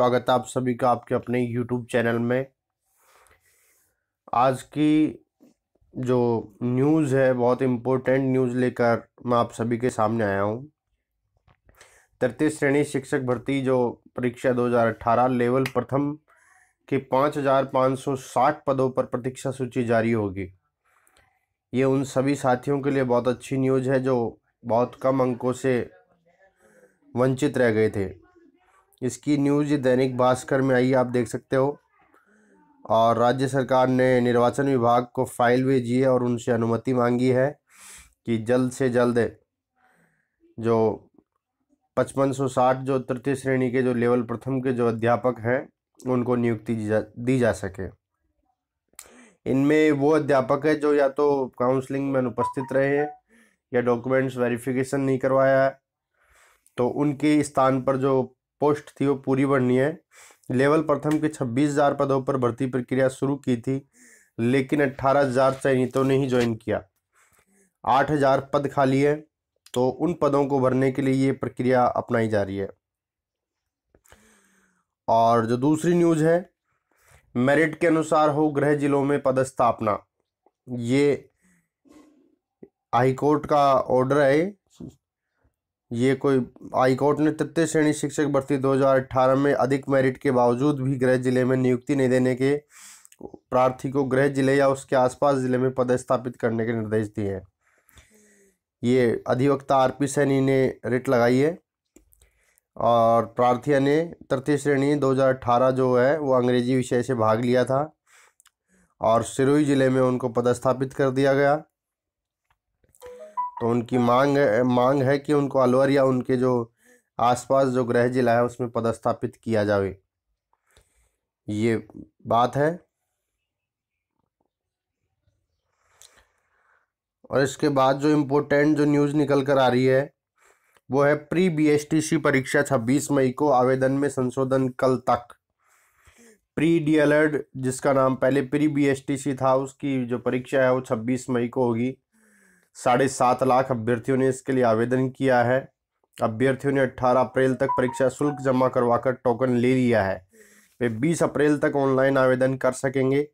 स्वागत है आप सभी का आपके अपने यूट्यूब चैनल में आज की जो न्यूज़ है बहुत इम्पोर्टेंट न्यूज़ लेकर मैं आप सभी के सामने आया हूँ तृतीय श्रेणी शिक्षक भर्ती जो परीक्षा 2018 लेवल प्रथम के 5,560 पदों पर प्रतीक्षा सूची जारी होगी ये उन सभी साथियों के लिए बहुत अच्छी न्यूज़ है जो बहुत कम अंकों से वंचित रह गए थे इसकी न्यूज़ दैनिक भास्कर में आई आप देख सकते हो और राज्य सरकार ने निर्वाचन विभाग को फाइल भेजी है और उनसे अनुमति मांगी है कि जल्द से जल्द जो पचपन सौ साठ जो तृतीय श्रेणी के जो लेवल प्रथम के जो अध्यापक हैं उनको नियुक्ति दी जा दी जा सके इनमें वो अध्यापक है जो या तो काउंसलिंग में अनुपस्थित रहे हैं या डॉक्यूमेंट्स वेरिफिकेशन नहीं करवाया है तो उनके स्थान पर जो पोस्ट थी वो पूरी बढ़नी है लेवल प्रथम के छब्बीस हज़ार पदों पर भर्ती प्रक्रिया शुरू की थी लेकिन अट्ठारह हज़ार चयनितों ने ही ज्वाइन किया आठ हज़ार पद खाली है तो उन पदों को भरने के लिए ये प्रक्रिया अपनाई जा रही है और जो दूसरी न्यूज़ है मेरिट के अनुसार हो गृह जिलों में पदस्थापना ये हाईकोर्ट का ऑर्डर है ये कोई हाईकोर्ट ने तृतीय श्रेणी शिक्षक भर्ती 2018 में अधिक मेरिट के बावजूद भी गृह जिले में नियुक्ति नहीं देने के प्रार्थी को गृह जिले या उसके आसपास जिले में पदस्थापित करने के निर्देश दिए हैं ये अधिवक्ता आर पी सैनी ने रिट लगाई है और प्रार्थिया ने तृतीय श्रेणी 2018 जो है वो अंग्रेजी विषय से भाग लिया था और सिरोही ज़िले में उनको पदस्थापित कर दिया गया तो उनकी मांग मांग है कि उनको अलवर या उनके जो आसपास जो गृह जिला है उसमें पदस्थापित किया जावे ये बात है और इसके बाद जो इम्पोर्टेंट जो न्यूज़ निकल कर आ रही है वो है प्री बीएसटीसी परीक्षा 26 मई को आवेदन में संशोधन कल तक प्री डीएलएड जिसका नाम पहले प्री बीएसटीसी था उसकी जो परीक्षा है वो 26 मई को होगी साढ़े सात लाख अभ्यर्थियों ने इसके लिए आवेदन किया है अभ्यर्थियों ने 18 अप्रैल तक परीक्षा शुल्क जमा करवाकर टोकन ले लिया है वे 20 अप्रैल तक ऑनलाइन आवेदन कर सकेंगे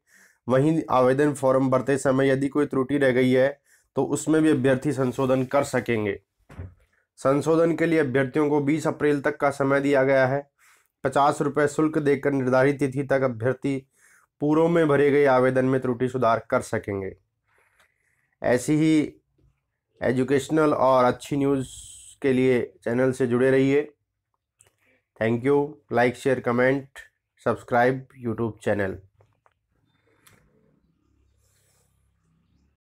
वहीं आवेदन फॉर्म भरते समय यदि कोई त्रुटि रह गई है तो उसमें भी अभ्यर्थी संशोधन कर सकेंगे संशोधन के लिए अभ्यर्थियों को 20 अप्रैल तक का समय दिया गया है पचास रुपये शुल्क देकर निर्धारित तिथि तक अभ्यर्थी पूर्व में भरे गए आवेदन में त्रुटि सुधार कर सकेंगे ऐसी ही एजुकेशनल और अच्छी न्यूज़ के लिए चैनल से जुड़े रहिए thank you like share comment subscribe YouTube channel